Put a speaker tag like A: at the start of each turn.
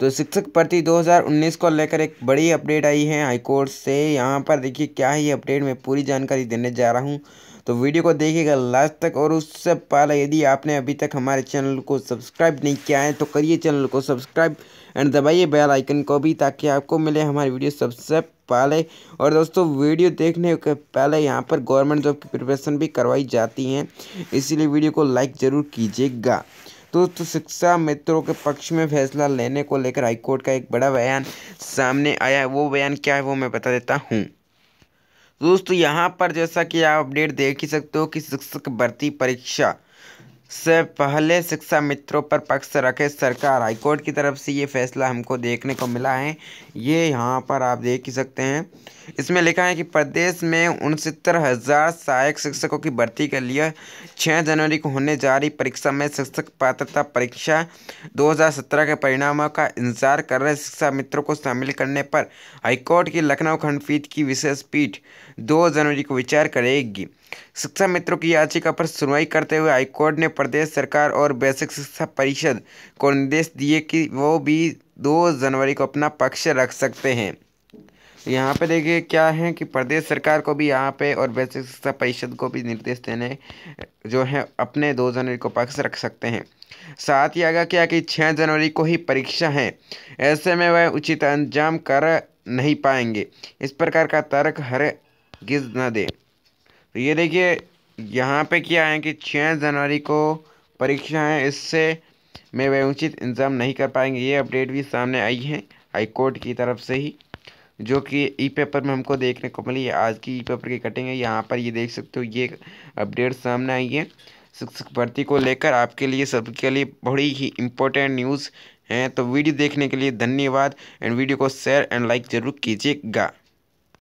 A: तो शिक्षक भर्ती 2019 को लेकर एक बड़ी अपडेट आई है हाईकोर्ट से यहाँ पर देखिए क्या ही अपडेट मैं पूरी जानकारी देने जा रहा हूँ तो वीडियो को देखिएगा लास्ट तक और उससे पहले यदि आपने अभी तक हमारे चैनल को सब्सक्राइब नहीं किया है तो करिए चैनल को सब्सक्राइब एंड दबाइए बेल आइकन को भी ताकि आपको मिले हमारी वीडियो सबसे पहले और दोस्तों वीडियो देखने के पहले यहाँ पर गवर्नमेंट जॉब की प्रिपरेशन भी करवाई जाती है इसीलिए वीडियो को लाइक ज़रूर कीजिएगा दोस्तों शिक्षा मित्रों के पक्ष में फैसला लेने को लेकर हाईकोर्ट का एक बड़ा बयान सामने आया है वो बयान क्या है वो मैं बता देता हूँ दोस्तों यहाँ पर जैसा कि आप अपडेट देख ही सकते हो कि शिक्षक भर्ती परीक्षा से पहले शिक्षा मित्रों पर पक्ष रखे सरकार हाईकोर्ट की तरफ से ये फैसला हमको देखने को मिला है ये यहाँ पर आप देख ही सकते हैं इसमें लिखा है कि प्रदेश में उनसत्तर हज़ार सहायक शिक्षकों की भर्ती के लिए छः जनवरी को होने जा रही परीक्षा में शिक्षक पात्रता परीक्षा 2017 के परिणामों का इंतजार कर रहे शिक्षा मित्रों को शामिल करने पर हाईकोर्ट की लखनऊ खंडपीठ की विशेष पीठ दो जनवरी को विचार करेगी शिक्षा मित्रों की याचिका पर सुनवाई करते हुए हाईकोर्ट ने प्रदेश सरकार और बेसिक शिक्षा परिषद को निर्देश दिए कि वो भी दो जनवरी को अपना पक्ष रख सकते हैं यहाँ पे देखिए क्या है कि प्रदेश सरकार को भी यहाँ पे और बेसिक शिक्षा परिषद को भी निर्देश देने जो है अपने दो जनवरी को पक्ष रख सकते हैं साथ ही आगा क्या कि छः जनवरी को ही परीक्षा है ऐसे में वह उचित अंजाम कर नहीं पाएंगे इस प्रकार का तर्क हर गिज न दे तो ये देखिए यहाँ पे क्या है कि छः जनवरी को परीक्षा है इससे में वे उचित इंतजाम नहीं कर पाएंगे ये अपडेट भी सामने आई है हाई कोर्ट की तरफ से ही जो कि ई पेपर में हमको देखने को मिली है आज की ई पेपर की कटिंग है यहाँ पर ये देख सकते हो ये अपडेट सामने आई है शिक्षक भर्ती को लेकर आपके लिए सबके लिए बड़ी ही इम्पोर्टेंट न्यूज़ हैं तो वीडियो देखने के लिए धन्यवाद एंड वीडियो को शेयर एंड लाइक ज़रूर कीजिएगा